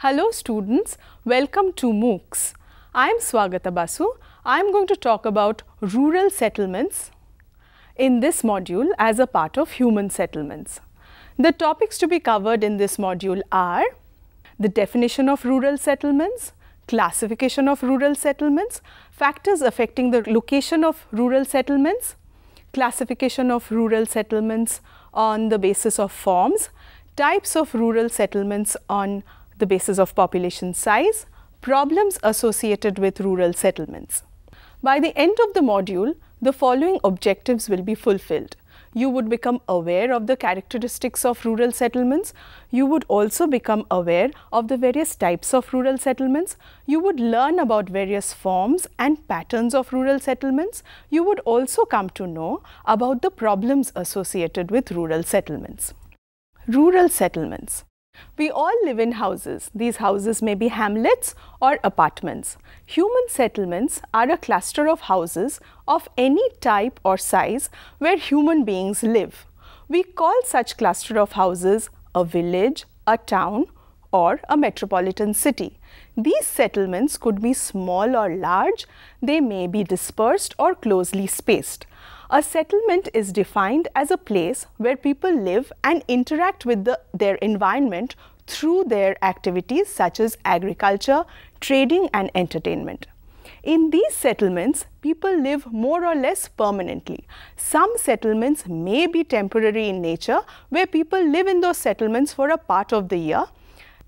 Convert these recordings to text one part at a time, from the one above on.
Hello students, welcome to MOOCs. I am Swagata Basu. I am going to talk about rural settlements in this module as a part of human settlements. The topics to be covered in this module are the definition of rural settlements, classification of rural settlements, factors affecting the location of rural settlements, classification of rural settlements on the basis of forms, types of rural settlements on the basis of population size, problems associated with rural settlements. By the end of the module, the following objectives will be fulfilled. You would become aware of the characteristics of rural settlements. You would also become aware of the various types of rural settlements. You would learn about various forms and patterns of rural settlements. You would also come to know about the problems associated with rural settlements. Rural settlements. We all live in houses. These houses may be hamlets or apartments. Human settlements are a cluster of houses of any type or size where human beings live. We call such cluster of houses a village, a town or a metropolitan city. These settlements could be small or large. They may be dispersed or closely spaced. A settlement is defined as a place where people live and interact with the, their environment through their activities such as agriculture, trading and entertainment. In these settlements, people live more or less permanently. Some settlements may be temporary in nature where people live in those settlements for a part of the year.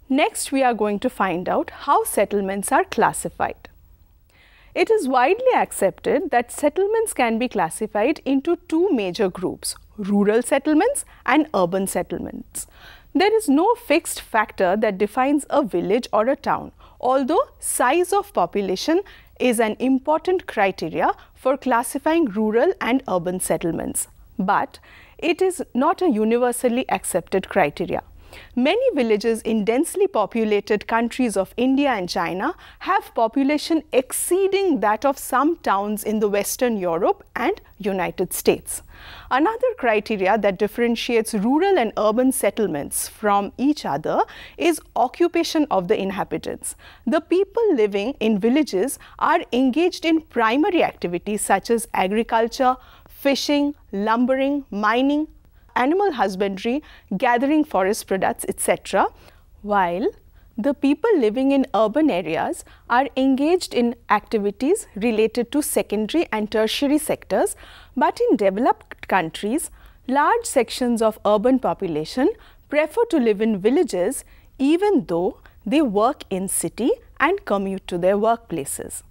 Next, we are going to find out how settlements are classified. It is widely accepted that settlements can be classified into two major groups, rural settlements and urban settlements. There is no fixed factor that defines a village or a town, although size of population is an important criteria for classifying rural and urban settlements. But it is not a universally accepted criteria. Many villages in densely populated countries of India and China have population exceeding that of some towns in the Western Europe and United States. Another criteria that differentiates rural and urban settlements from each other is occupation of the inhabitants. The people living in villages are engaged in primary activities such as agriculture, fishing, lumbering, mining, animal husbandry, gathering forest products, etc. While the people living in urban areas are engaged in activities related to secondary and tertiary sectors, but in developed countries, large sections of urban population prefer to live in villages even though they work in city and commute to their workplaces.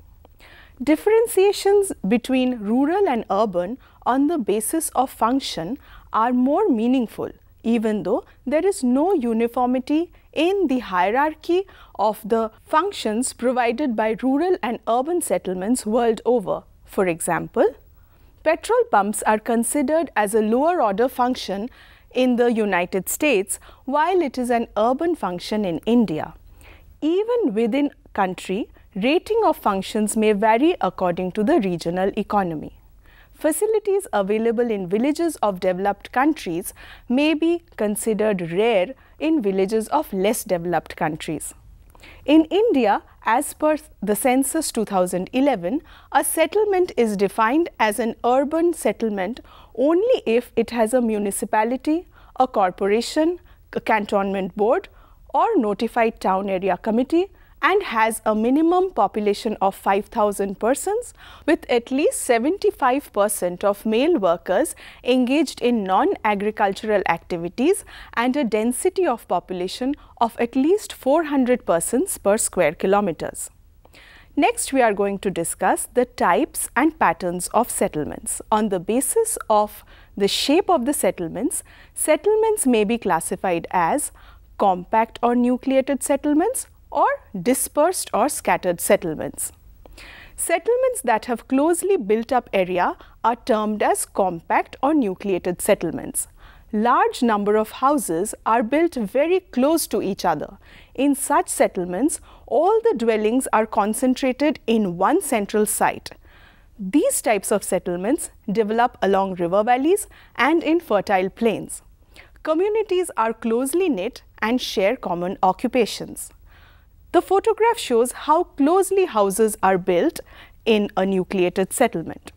Differentiations between rural and urban on the basis of function are more meaningful even though there is no uniformity in the hierarchy of the functions provided by rural and urban settlements world over. For example, petrol pumps are considered as a lower order function in the United States while it is an urban function in India. Even within country, rating of functions may vary according to the regional economy facilities available in villages of developed countries may be considered rare in villages of less developed countries. In India, as per the Census 2011, a settlement is defined as an urban settlement only if it has a municipality, a corporation, a cantonment board or notified town area committee and has a minimum population of 5,000 persons with at least 75% of male workers engaged in non-agricultural activities and a density of population of at least 400 persons per square kilometers. Next, we are going to discuss the types and patterns of settlements. On the basis of the shape of the settlements, settlements may be classified as compact or nucleated settlements or dispersed or scattered settlements. Settlements that have closely built up area are termed as compact or nucleated settlements. Large number of houses are built very close to each other. In such settlements, all the dwellings are concentrated in one central site. These types of settlements develop along river valleys and in fertile plains. Communities are closely knit and share common occupations. The photograph shows how closely houses are built in a nucleated settlement.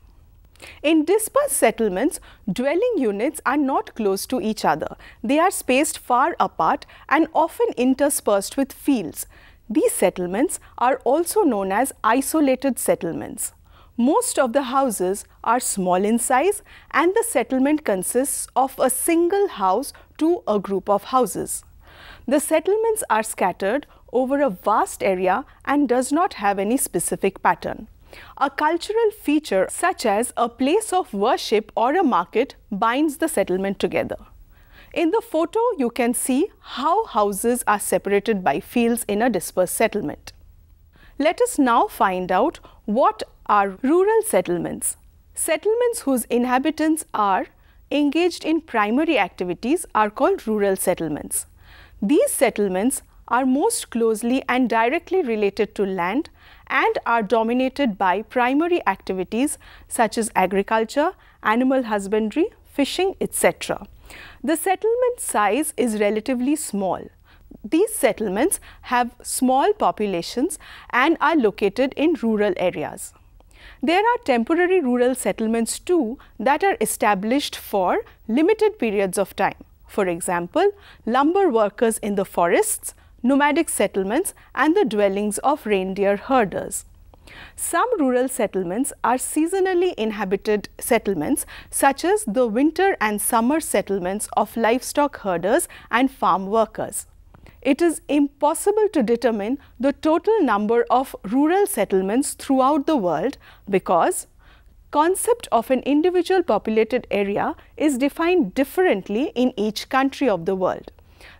In dispersed settlements, dwelling units are not close to each other. They are spaced far apart and often interspersed with fields. These settlements are also known as isolated settlements. Most of the houses are small in size and the settlement consists of a single house to a group of houses. The settlements are scattered over a vast area and does not have any specific pattern. A cultural feature such as a place of worship or a market binds the settlement together. In the photo, you can see how houses are separated by fields in a dispersed settlement. Let us now find out what are rural settlements. Settlements whose inhabitants are engaged in primary activities are called rural settlements. These settlements are most closely and directly related to land and are dominated by primary activities such as agriculture, animal husbandry, fishing, etc. The settlement size is relatively small. These settlements have small populations and are located in rural areas. There are temporary rural settlements too that are established for limited periods of time. For example, lumber workers in the forests nomadic settlements and the dwellings of reindeer herders. Some rural settlements are seasonally inhabited settlements such as the winter and summer settlements of livestock herders and farm workers. It is impossible to determine the total number of rural settlements throughout the world because concept of an individual populated area is defined differently in each country of the world.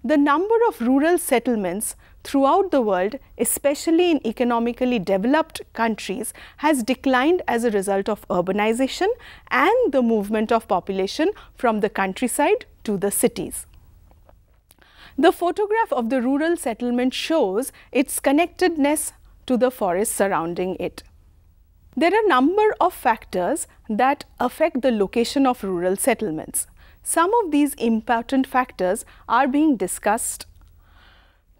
The number of rural settlements throughout the world, especially in economically developed countries, has declined as a result of urbanization and the movement of population from the countryside to the cities. The photograph of the rural settlement shows its connectedness to the forest surrounding it. There are a number of factors that affect the location of rural settlements. Some of these important factors are being discussed.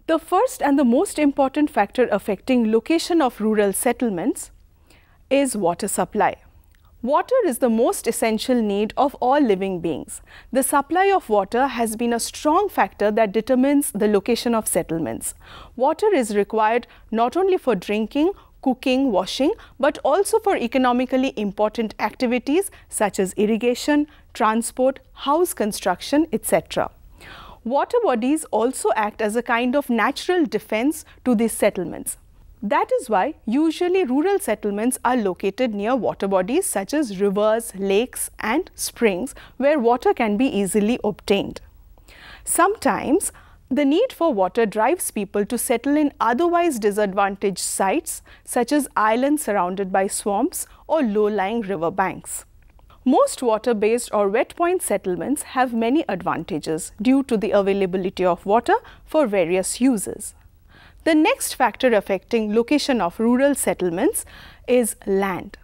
The first and the most important factor affecting location of rural settlements is water supply. Water is the most essential need of all living beings. The supply of water has been a strong factor that determines the location of settlements. Water is required not only for drinking cooking, washing, but also for economically important activities such as irrigation, transport, house construction, etc. Water bodies also act as a kind of natural defense to these settlements. That is why usually rural settlements are located near water bodies such as rivers, lakes and springs where water can be easily obtained. Sometimes the need for water drives people to settle in otherwise disadvantaged sites such as islands surrounded by swamps or low-lying riverbanks. Most water-based or wet point settlements have many advantages due to the availability of water for various uses. The next factor affecting location of rural settlements is land.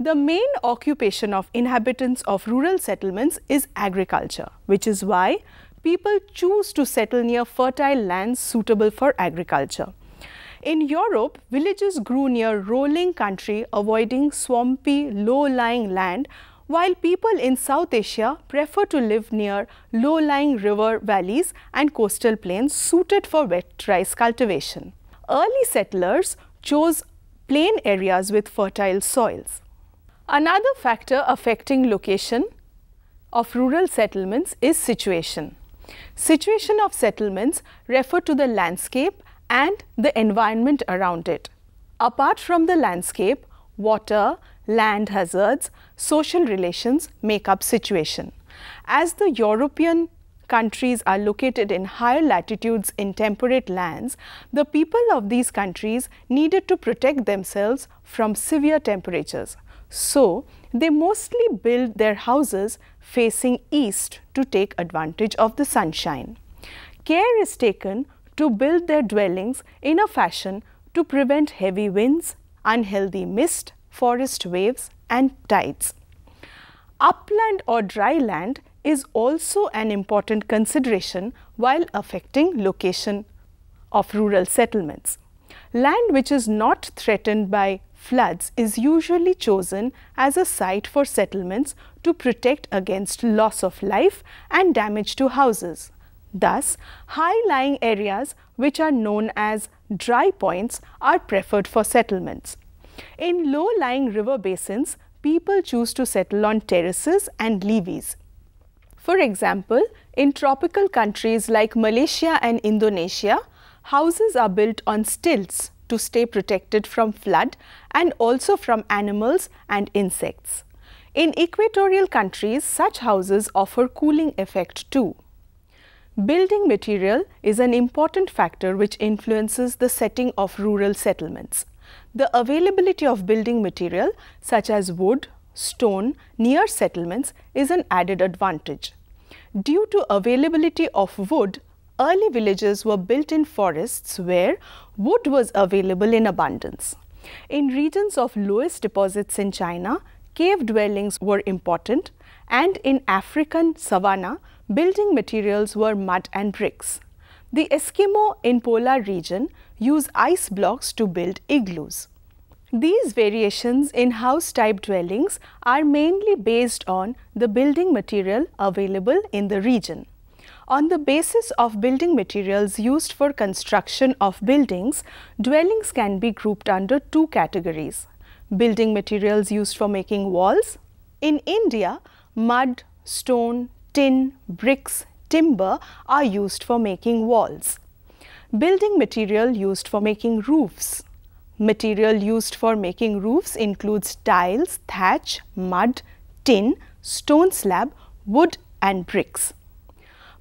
The main occupation of inhabitants of rural settlements is agriculture, which is why people choose to settle near fertile lands suitable for agriculture. In Europe, villages grew near rolling country, avoiding swampy, low-lying land, while people in South Asia prefer to live near low-lying river valleys and coastal plains suited for wet rice cultivation. Early settlers chose plain areas with fertile soils. Another factor affecting location of rural settlements is situation. Situation of settlements refer to the landscape and the environment around it. Apart from the landscape, water, land hazards, social relations make up situation. As the European countries are located in higher latitudes in temperate lands, the people of these countries needed to protect themselves from severe temperatures. So, they mostly build their houses facing east to take advantage of the sunshine. Care is taken to build their dwellings in a fashion to prevent heavy winds, unhealthy mist, forest waves and tides. Upland or dry land is also an important consideration while affecting location of rural settlements. Land which is not threatened by floods is usually chosen as a site for settlements to protect against loss of life and damage to houses. Thus, high-lying areas which are known as dry points are preferred for settlements. In low-lying river basins, people choose to settle on terraces and levees. For example, in tropical countries like Malaysia and Indonesia, houses are built on stilts to stay protected from flood and also from animals and insects. In equatorial countries, such houses offer cooling effect too. Building material is an important factor which influences the setting of rural settlements. The availability of building material such as wood, stone near settlements is an added advantage. Due to availability of wood, early villages were built in forests where wood was available in abundance. In regions of lowest deposits in China, cave dwellings were important and in African savanna, building materials were mud and bricks. The Eskimo in polar region use ice blocks to build igloos. These variations in house type dwellings are mainly based on the building material available in the region. On the basis of building materials used for construction of buildings, dwellings can be grouped under two categories. Building materials used for making walls. In India, mud, stone, tin, bricks, timber are used for making walls. Building material used for making roofs. Material used for making roofs includes tiles, thatch, mud, tin, stone slab, wood and bricks.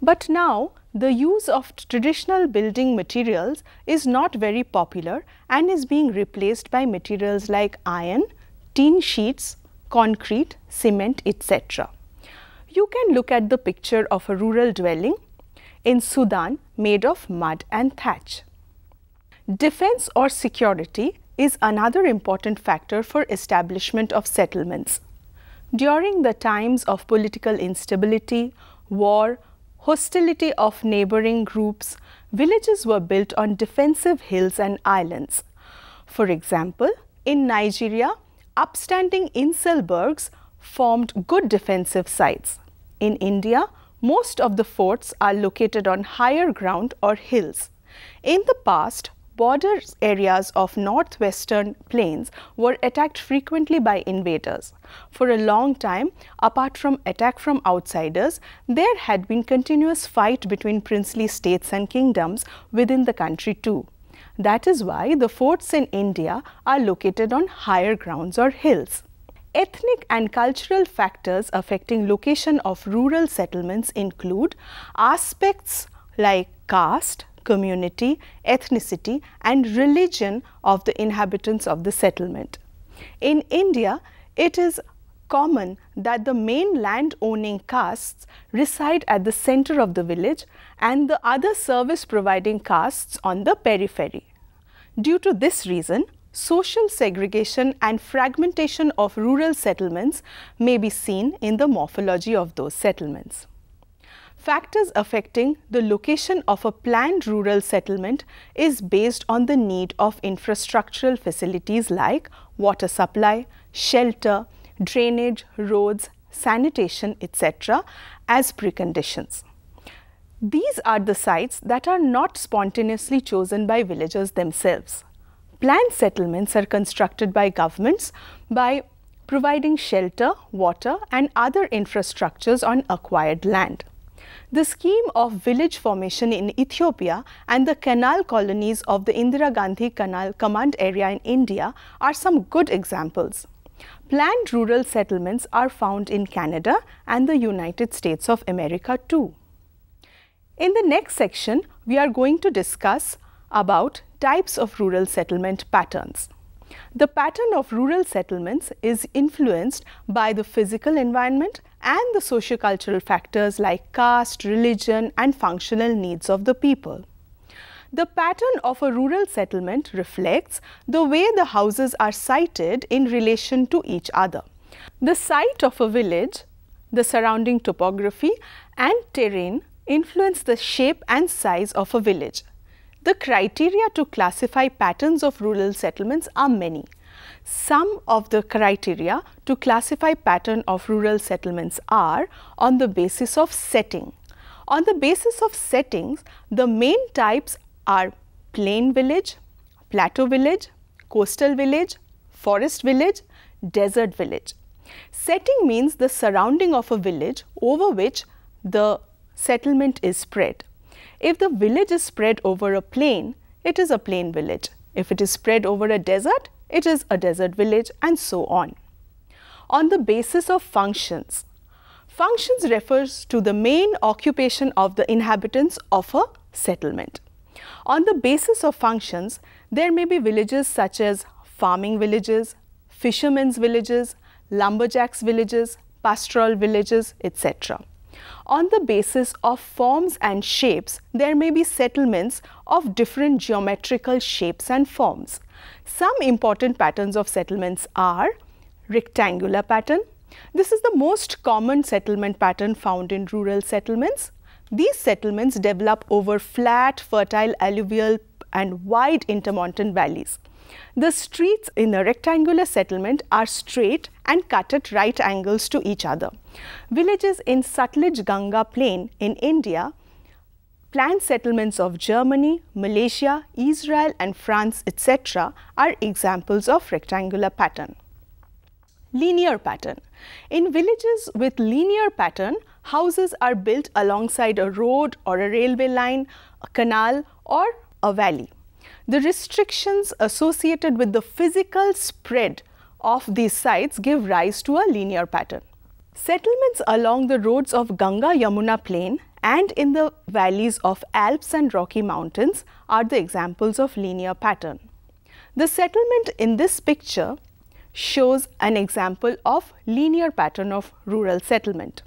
But now the use of traditional building materials is not very popular and is being replaced by materials like iron, tin sheets, concrete, cement, etc. You can look at the picture of a rural dwelling in Sudan made of mud and thatch. Defense or security is another important factor for establishment of settlements. During the times of political instability, war, hostility of neighboring groups, villages were built on defensive hills and islands. For example, in Nigeria, upstanding Inselbergs formed good defensive sites. In India, most of the forts are located on higher ground or hills. In the past, Borders areas of northwestern plains were attacked frequently by invaders. For a long time, apart from attack from outsiders, there had been continuous fight between princely states and kingdoms within the country too. That is why the forts in India are located on higher grounds or hills. Ethnic and cultural factors affecting location of rural settlements include aspects like caste, community, ethnicity and religion of the inhabitants of the settlement. In India, it is common that the main land owning castes reside at the center of the village and the other service providing castes on the periphery. Due to this reason, social segregation and fragmentation of rural settlements may be seen in the morphology of those settlements. Factors affecting the location of a planned rural settlement is based on the need of infrastructural facilities like water supply, shelter, drainage, roads, sanitation, etc. as preconditions. These are the sites that are not spontaneously chosen by villagers themselves. Planned settlements are constructed by governments by providing shelter, water and other infrastructures on acquired land. The scheme of village formation in Ethiopia and the canal colonies of the Indira Gandhi Canal Command Area in India are some good examples. Planned rural settlements are found in Canada and the United States of America too. In the next section, we are going to discuss about types of rural settlement patterns. The pattern of rural settlements is influenced by the physical environment and the sociocultural factors like caste, religion and functional needs of the people. The pattern of a rural settlement reflects the way the houses are sited in relation to each other. The site of a village, the surrounding topography and terrain influence the shape and size of a village. The criteria to classify patterns of rural settlements are many. Some of the criteria to classify pattern of rural settlements are on the basis of setting. On the basis of settings, the main types are plain village, plateau village, coastal village, forest village, desert village. Setting means the surrounding of a village over which the settlement is spread. If the village is spread over a plain, it is a plain village. If it is spread over a desert, it is a desert village and so on. On the basis of functions. Functions refers to the main occupation of the inhabitants of a settlement. On the basis of functions, there may be villages such as farming villages, fishermen's villages, lumberjacks villages, pastoral villages, etc. On the basis of forms and shapes, there may be settlements of different geometrical shapes and forms. Some important patterns of settlements are rectangular pattern. This is the most common settlement pattern found in rural settlements. These settlements develop over flat, fertile alluvial and wide intermountain valleys. The streets in a rectangular settlement are straight and cut at right angles to each other. Villages in Satluj Ganga plain in India, planned settlements of Germany, Malaysia, Israel and France etc. are examples of rectangular pattern. Linear pattern. In villages with linear pattern, houses are built alongside a road or a railway line, a canal or a valley. The restrictions associated with the physical spread of these sites give rise to a linear pattern. Settlements along the roads of Ganga Yamuna plain and in the valleys of Alps and Rocky Mountains are the examples of linear pattern. The settlement in this picture shows an example of linear pattern of rural settlement.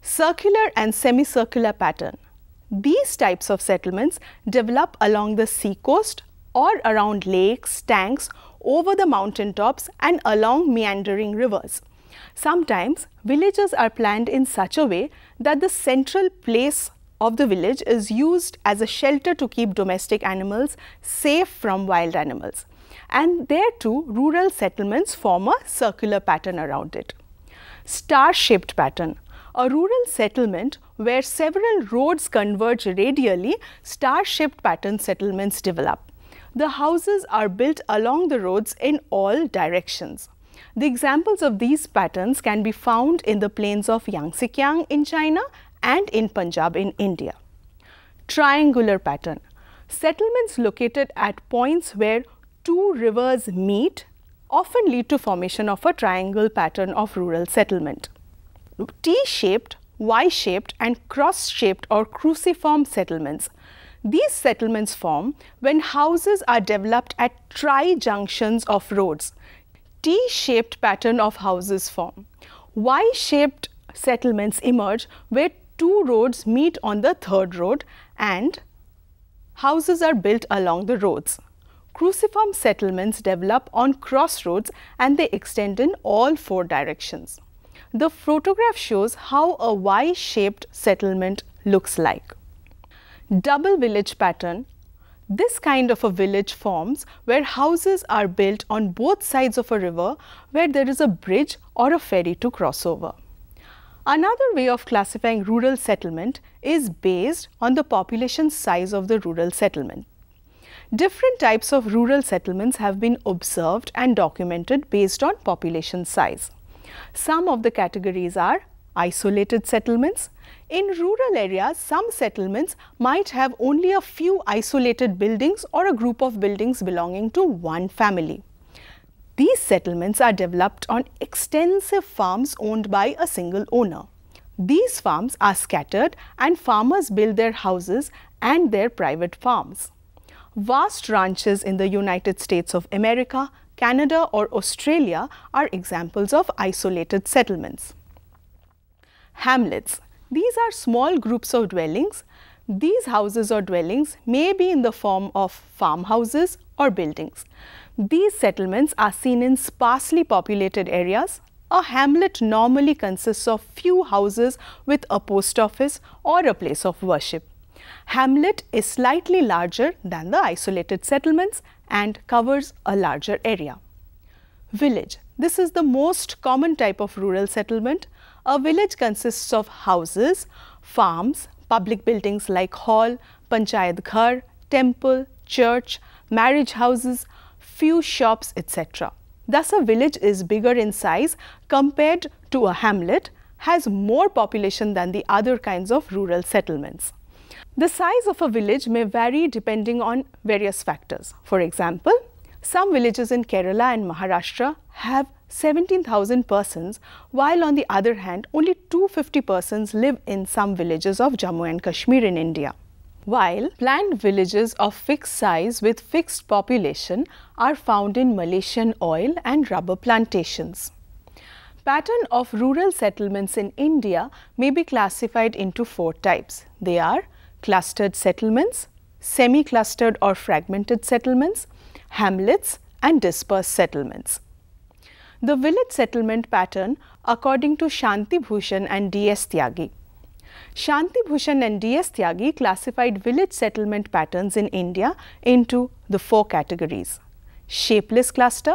Circular and semicircular pattern these types of settlements develop along the seacoast or around lakes, tanks, over the mountain tops and along meandering rivers. Sometimes villages are planned in such a way that the central place of the village is used as a shelter to keep domestic animals safe from wild animals. And there too, rural settlements form a circular pattern around it. Star-shaped pattern a rural settlement where several roads converge radially, star-shaped pattern settlements develop. The houses are built along the roads in all directions. The examples of these patterns can be found in the plains of Yangtze-Kiang in China and in Punjab in India. Triangular pattern. Settlements located at points where two rivers meet often lead to formation of a triangle pattern of rural settlement. T-shaped, Y-shaped and cross-shaped or cruciform settlements. These settlements form when houses are developed at tri-junctions of roads. T-shaped pattern of houses form. Y-shaped settlements emerge where two roads meet on the third road and houses are built along the roads. Cruciform settlements develop on crossroads and they extend in all four directions. The photograph shows how a Y-shaped settlement looks like. Double village pattern. This kind of a village forms where houses are built on both sides of a river where there is a bridge or a ferry to cross over. Another way of classifying rural settlement is based on the population size of the rural settlement. Different types of rural settlements have been observed and documented based on population size. Some of the categories are isolated settlements. In rural areas, some settlements might have only a few isolated buildings or a group of buildings belonging to one family. These settlements are developed on extensive farms owned by a single owner. These farms are scattered and farmers build their houses and their private farms. Vast ranches in the United States of America Canada or Australia are examples of isolated settlements. Hamlets. These are small groups of dwellings. These houses or dwellings may be in the form of farmhouses or buildings. These settlements are seen in sparsely populated areas. A hamlet normally consists of few houses with a post office or a place of worship. Hamlet is slightly larger than the isolated settlements and covers a larger area. Village. This is the most common type of rural settlement. A village consists of houses, farms, public buildings like hall, panchayat ghar, temple, church, marriage houses, few shops, etc. Thus, a village is bigger in size compared to a hamlet, has more population than the other kinds of rural settlements. The size of a village may vary depending on various factors. For example, some villages in Kerala and Maharashtra have 17,000 persons, while on the other hand, only 250 persons live in some villages of Jammu and Kashmir in India. While planned villages of fixed size with fixed population are found in Malaysian oil and rubber plantations. Pattern of rural settlements in India may be classified into four types. They are clustered settlements, semi-clustered or fragmented settlements, hamlets and dispersed settlements. The village settlement pattern according to Shanti Bhushan and D.S. Tyagi. Shanti Bhushan and D.S. Tyagi classified village settlement patterns in India into the four categories. Shapeless cluster.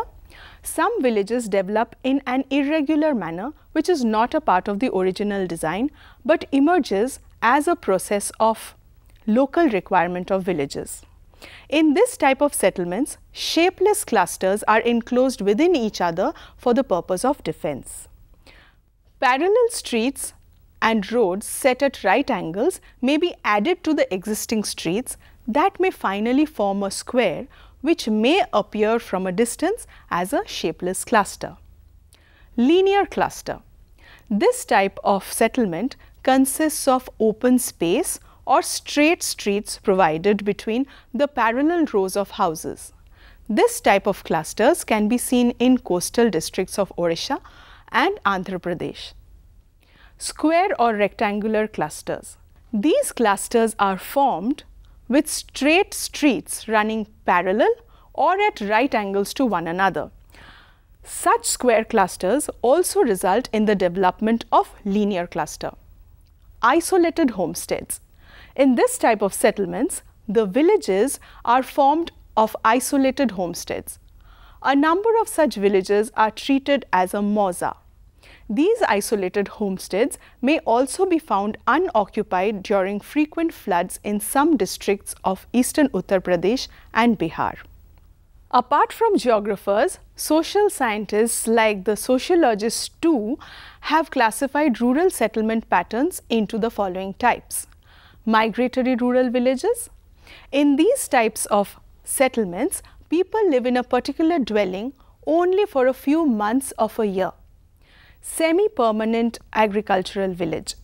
Some villages develop in an irregular manner which is not a part of the original design but emerges as a process of local requirement of villages. In this type of settlements, shapeless clusters are enclosed within each other for the purpose of defense. Parallel streets and roads set at right angles may be added to the existing streets that may finally form a square which may appear from a distance as a shapeless cluster. Linear cluster. This type of settlement consists of open space or straight streets provided between the parallel rows of houses. This type of clusters can be seen in coastal districts of Orissa and Andhra Pradesh. Square or rectangular clusters. These clusters are formed with straight streets running parallel or at right angles to one another. Such square clusters also result in the development of linear cluster. Isolated homesteads. In this type of settlements, the villages are formed of isolated homesteads. A number of such villages are treated as a moza. These isolated homesteads may also be found unoccupied during frequent floods in some districts of eastern Uttar Pradesh and Bihar. Apart from geographers, social scientists like the sociologists too have classified rural settlement patterns into the following types migratory rural villages. In these types of settlements, people live in a particular dwelling only for a few months of a year. Semi-permanent agricultural village.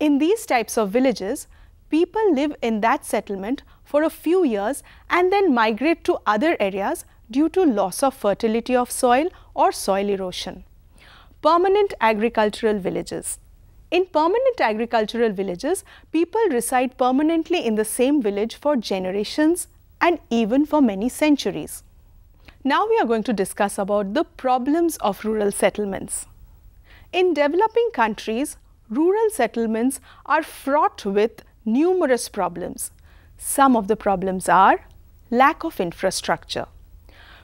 In these types of villages, people live in that settlement for a few years and then migrate to other areas due to loss of fertility of soil or soil erosion. Permanent agricultural villages. In permanent agricultural villages, people reside permanently in the same village for generations and even for many centuries. Now we are going to discuss about the problems of rural settlements. In developing countries, rural settlements are fraught with numerous problems. Some of the problems are lack of infrastructure.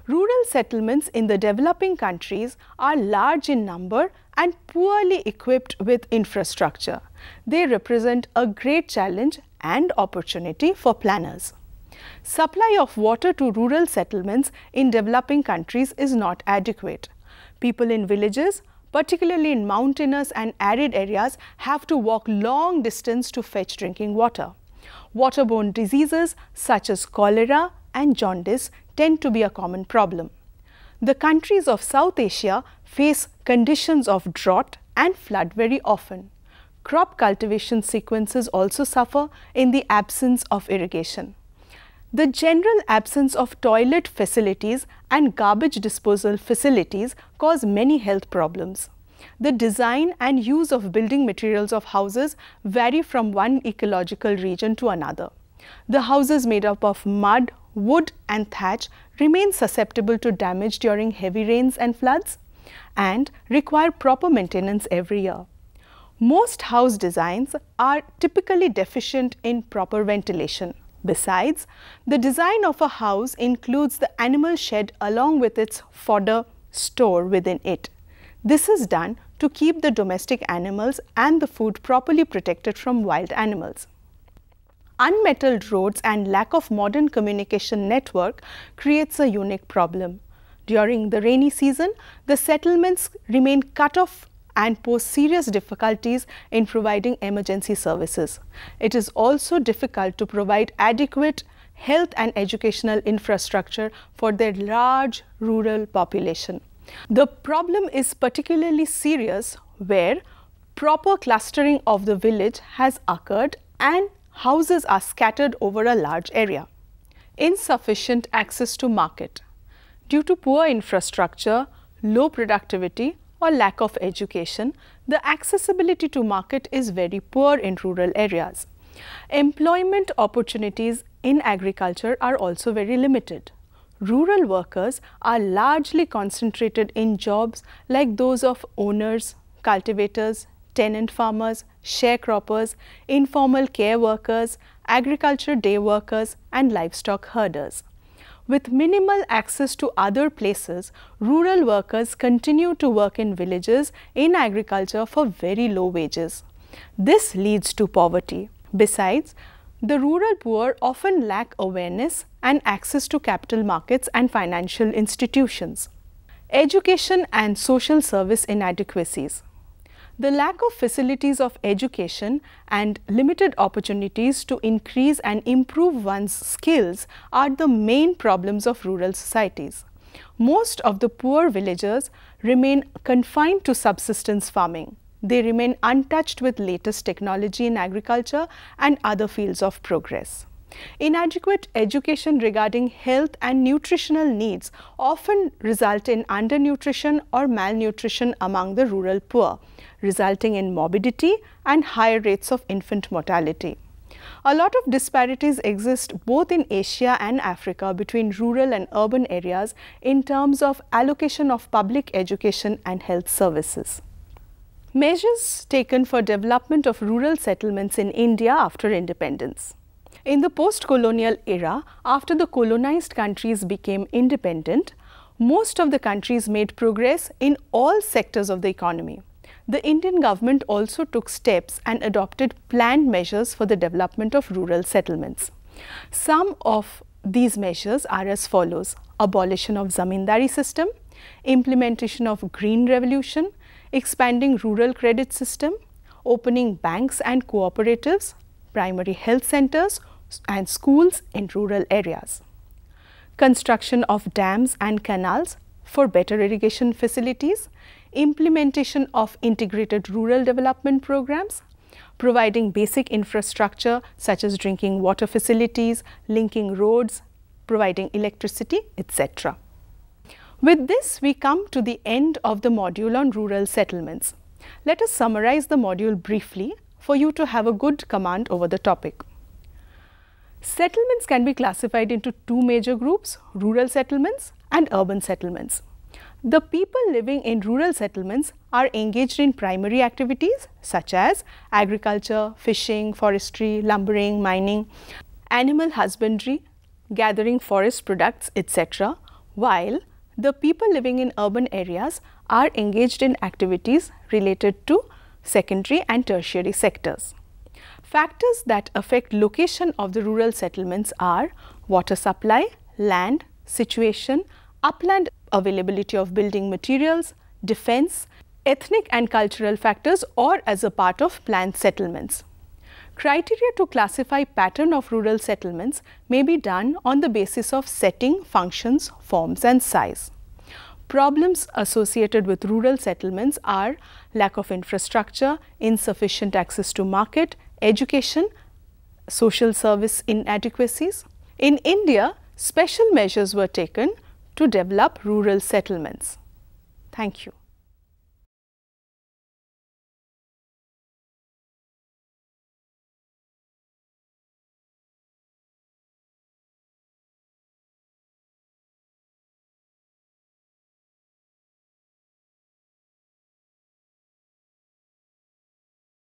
Rural settlements in the developing countries are large in number and poorly equipped with infrastructure. They represent a great challenge and opportunity for planners. Supply of water to rural settlements in developing countries is not adequate. People in villages, particularly in mountainous and arid areas, have to walk long distance to fetch drinking water. Waterborne diseases such as cholera and jaundice tend to be a common problem. The countries of South Asia face conditions of drought and flood very often. Crop cultivation sequences also suffer in the absence of irrigation. The general absence of toilet facilities and garbage disposal facilities cause many health problems. The design and use of building materials of houses vary from one ecological region to another. The houses made up of mud, wood and thatch remain susceptible to damage during heavy rains and floods and require proper maintenance every year. Most house designs are typically deficient in proper ventilation. Besides, the design of a house includes the animal shed along with its fodder store within it. This is done to keep the domestic animals and the food properly protected from wild animals. Unmetalled roads and lack of modern communication network creates a unique problem. During the rainy season, the settlements remain cut off and pose serious difficulties in providing emergency services. It is also difficult to provide adequate health and educational infrastructure for their large rural population. The problem is particularly serious where proper clustering of the village has occurred and houses are scattered over a large area. Insufficient access to market. Due to poor infrastructure, low productivity or lack of education, the accessibility to market is very poor in rural areas. Employment opportunities in agriculture are also very limited. Rural workers are largely concentrated in jobs like those of owners, cultivators, tenant farmers, sharecroppers, informal care workers, agriculture day workers and livestock herders. With minimal access to other places, rural workers continue to work in villages in agriculture for very low wages. This leads to poverty. Besides, the rural poor often lack awareness and access to capital markets and financial institutions. Education and social service inadequacies. The lack of facilities of education and limited opportunities to increase and improve one's skills are the main problems of rural societies. Most of the poor villagers remain confined to subsistence farming. They remain untouched with latest technology in agriculture and other fields of progress. Inadequate education regarding health and nutritional needs often result in undernutrition or malnutrition among the rural poor, resulting in morbidity and higher rates of infant mortality. A lot of disparities exist both in Asia and Africa between rural and urban areas in terms of allocation of public education and health services. Measures taken for development of rural settlements in India after independence. In the post-colonial era, after the colonized countries became independent, most of the countries made progress in all sectors of the economy. The Indian government also took steps and adopted planned measures for the development of rural settlements. Some of these measures are as follows abolition of zamindari system implementation of green revolution expanding rural credit system opening banks and cooperatives primary health centers and schools in rural areas. Construction of dams and canals for better irrigation facilities, implementation of integrated rural development programs, providing basic infrastructure such as drinking water facilities, linking roads, providing electricity, etc. With this, we come to the end of the module on rural settlements. Let us summarize the module briefly for you to have a good command over the topic. Settlements can be classified into two major groups, rural settlements and urban settlements. The people living in rural settlements are engaged in primary activities such as agriculture, fishing, forestry, lumbering, mining, animal husbandry, gathering forest products, etc. While the people living in urban areas are engaged in activities related to secondary and tertiary sectors. Factors that affect location of the rural settlements are water supply, land, situation, upland availability of building materials, defense, ethnic and cultural factors or as a part of planned settlements. Criteria to classify pattern of rural settlements may be done on the basis of setting, functions, forms and size. Problems associated with rural settlements are lack of infrastructure, insufficient access to market, education, social service inadequacies. In India, special measures were taken to develop rural settlements. Thank you.